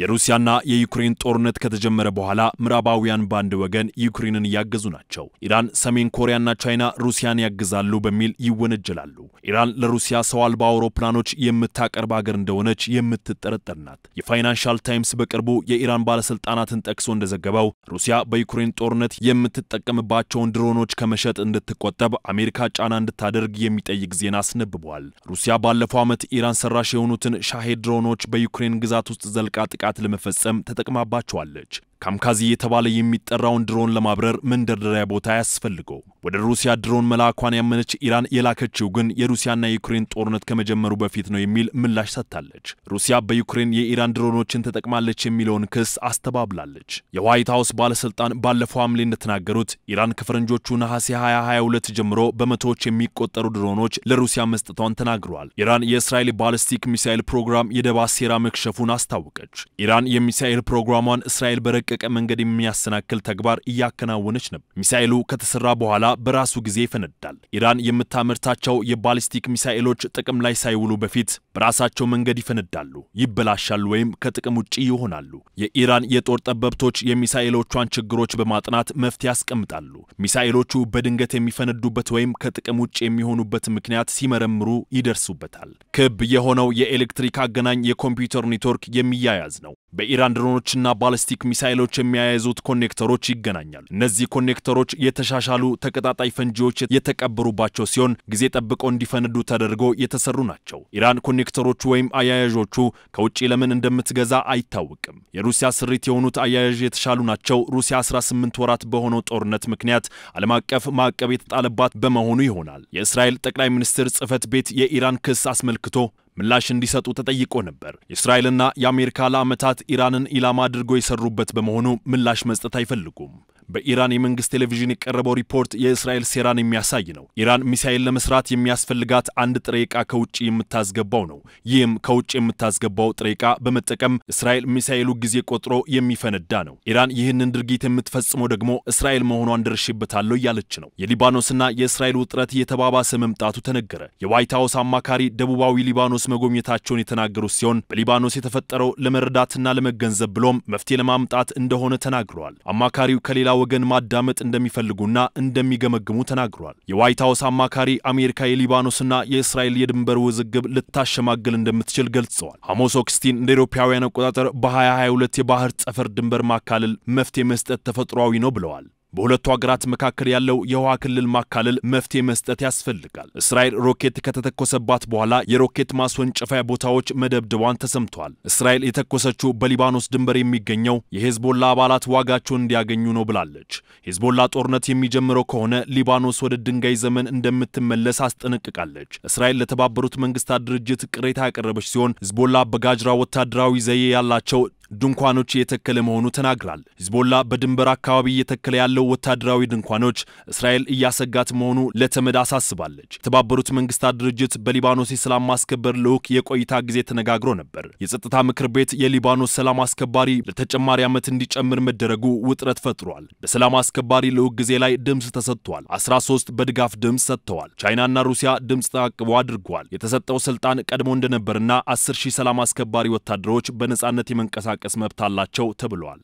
የሩሲያና የዩክሬን ጦርነት ከተጀመረ በኋላ ምዕራባውያን በአንድ ወገን ዩክሬንን እያገዙ ናቸው። ኢራን፣ ሰሜን ኮሪያና ቻይና ሩሲያን ያግዛሉ በሚል ይወነጀላሉ። ኢራን ለሩሲያ ሰው አልባ አውሮፕላኖች የምታቀርብ ሀገር እንደሆነች የምትጠረጠር ናት። የፋይናንሻል ታይምስ በቅርቡ የኢራን ባለስልጣናትን ጠቅሶ እንደዘገበው ሩሲያ በዩክሬን ጦርነት የምትጠቀምባቸውን ድሮኖች ከመሸጥ እንድትቆጠብ አሜሪካ ጫና እንድታደርግ የሚጠይቅ ዜና አስነብቧል። ሩሲያ ባለፈው ዓመት ኢራን ሰራሽ የሆኑትን ሻሄድ ድሮኖች በዩክሬን ግዛት ውስጥ ዘልቃ ጥቃት ለመፈጸም ተጠቅማባቸዋለች። ካምካዚ የተባለ የሚጠራውን ድሮን ለማብረር መንደርደሪያ ቦታ ያስፈልገው። ወደ ሩሲያ ድሮን መላኳን ያመነች ኢራን የላከችው ግን የሩሲያና የዩክሬን ጦርነት ከመጀመሩ በፊት ነው የሚል ምላሽ ሰጥታለች። ሩሲያ በዩክሬን የኢራን ድሮኖችን ተጠቅማለች የሚለውን ክስ አስተባብላለች። የዋይት ሀውስ ባለስልጣን ባለፈው ሐምሌ እንደተናገሩት ኢራን ከፈረንጆቹ ነሐሴ 2022 ጀምሮ በመቶዎች የሚቆጠሩ ድሮኖች ለሩሲያ መስጠቷን ተናግረዋል። ኢራን የእስራኤል ባለስቲክ ሚሳኤል ፕሮግራም የደባ ሴራ መክሸፉን አስታወቀች። ኢራን የሚሳኤል ፕሮግራሟን እስራኤል በረቀ የተጠናቀቀ መንገድ የሚያሰናክል ተግባር እያከናወነች ነው። ሚሳኤሉ ከተሰራ በኋላ በራሱ ጊዜ ይፈነዳል። ኢራን የምታመርታቸው የባሊስቲክ ሚሳኤሎች ጥቅም ላይ ሳይውሉ በፊት በራሳቸው መንገድ ይፈነዳሉ፣ ይበላሻሉ ወይም ከጥቅም ውጪ ይሆናሉ። የኢራን የጦር ጠበብቶች የሚሳኤሎቿን ችግሮች በማጥናት መፍትሄ ያስቀምጣሉ። ሚሳኤሎቹ በድንገት የሚፈነዱበት ወይም ከጥቅም ውጭ የሚሆኑበት ምክንያት ሲመረምሩ ይደርሱበታል። ክብ የሆነው የኤሌክትሪክ አገናኝ የኮምፒውተር ኔትወርክ የሚያያዝ ነው። በኢራን ድሮኖችና ባለስቲክ ሚሳይሎች የሚያያዙት ኮኔክተሮች ይገናኛሉ። እነዚህ ኮኔክተሮች የተሻሻሉ ተቀጣጣይ ፈንጂዎች የተቀበሩባቸው ሲሆን ጊዜ ጠብቀው እንዲፈነዱ ተደርጎ የተሰሩ ናቸው። ኢራን ኮኔክተሮቹ ወይም አያያዦቹ ከውጭ ለምን እንደምትገዛ አይታወቅም። የሩሲያ ስሪት የሆኑት አያያዥ የተሻሉ ናቸው። ሩሲያ 18 ወራት በሆነው ጦርነት ምክንያት ዓለም አቀፍ ማዕቀብ የተጣለባት በመሆኑ ይሆናል። የእስራኤል ጠቅላይ ሚኒስትር ጽህፈት ቤት የኢራን ክስ አስመልክቶ ምላሽ እንዲሰጡ ተጠይቆ ነበር። የእስራኤልና የአሜሪካ ለዓመታት ኢራንን ኢላማ አድርጎ የሰሩበት በመሆኑ ምላሽ መስጠት አይፈልጉም። በኢራን የመንግስት ቴሌቪዥን የቀረበው ሪፖርት የእስራኤል ሴራን የሚያሳይ ነው። ኢራን ሚሳኤል ለመስራት የሚያስፈልጋት አንድ ጥሬ ዕቃ ከውጭ የምታስገባው ነው። ይህም ከውጭ የምታስገባው ጥሬ ዕቃ በመጠቀም እስራኤል ሚሳኤሉ ጊዜ ቆጥሮ የሚፈነዳ ነው። ኢራን ይህንን ድርጊት የምትፈጽመው ደግሞ እስራኤል መሆኗን ደርሽበታለሁ እያለች ነው። የሊባኖስና የእስራኤል ውጥረት እየተባባሰ መምጣቱ ተነገረ። የዋይት ሀውስ አማካሪ ደቡባዊ ሊባኖስ መጎብኘታቸውን የተናገሩት ሲሆን በሊባኖስ የተፈጠረው ለመረዳትና ለመገንዘብ ብሎም መፍትሄ ለማምጣት እንደሆነ ተናግረዋል። አማካሪው ከሌላ ወገን ማዳመጥ እንደሚፈልጉና እንደሚገመግሙ ተናግሯል። የዋይት ሀውስ አማካሪ አሜሪካ የሊባኖስና የእስራኤል የድንበር ውዝግብ ልታሸማግል እንደምትችል ገልጸዋል። አሞስ ኦክስቲን እንደ ኢሮፓውያን አቆጣጠር በ2022 የባህር ጠፈር ድንበር ማካለል መፍትሄ መስጠት ተፈጥሯዊ ነው ብለዋል። በሁለቱ ሀገራት መካከል ያለው የውሃ ክልል ማካለል መፍትሄ መስጠት ያስፈልጋል። እስራኤል ሮኬት ከተተኮሰባት በኋላ የሮኬት ማስወንጨፊያ ቦታዎች መደብደቧን ተሰምቷል። እስራኤል የተኮሰችው በሊባኖስ ድንበር የሚገኘው የሄዝቦላ አባላት ዋጋቸውን እንዲያገኙ ነው ብላለች። ሄዝቦላ ጦርነት የሚጀምረው ከሆነ ሊባኖስ ወደ ድንጋይ ዘመን እንደምትመለስ አስጠነቅቃለች። እስራኤል ለተባበሩት መንግስታት ድርጅት ቅሬታ ያቀረበች ሲሆን ሄዝቦላ በጋጅራ ወታደራዊ ዘዬ ያላቸው ድንኳኖች እየተከለ መሆኑ ተናግራል። ሂዝቦላ በድንበር አካባቢ እየተከለ ያለው ወታደራዊ ድንኳኖች እስራኤል እያሰጋት መሆኑ ለተመድ አሳስባለች። የተባበሩት መንግስታት ድርጅት በሊባኖስ የሰላም ማስከበር ልዑክ የቆይታ ጊዜ ተነጋግሮ ነበር። የጸጥታ ምክር ቤት የሊባኖስ ሰላም አስከባሪ ለተጨማሪ ዓመት እንዲጨምር መደረጉ ውጥረት ፈጥሯል። በሰላም አስከባሪ ልዑክ ጊዜ ላይ ድምፅ ተሰጥቷል። 13 በድጋፍ ድምፅ ሰጥተዋል። ቻይናና ሩሲያ ድምፅ ተአቅቦ አድርጓል። የተሰጠው ስልጣን ቀድሞ እንደነበርና 10 ሺህ ሰላም አስከባሪ ወታደሮች በነጻነት የመንቀሳቀስ የመንቀሳቀስ መብት አላቸው ተብሏል።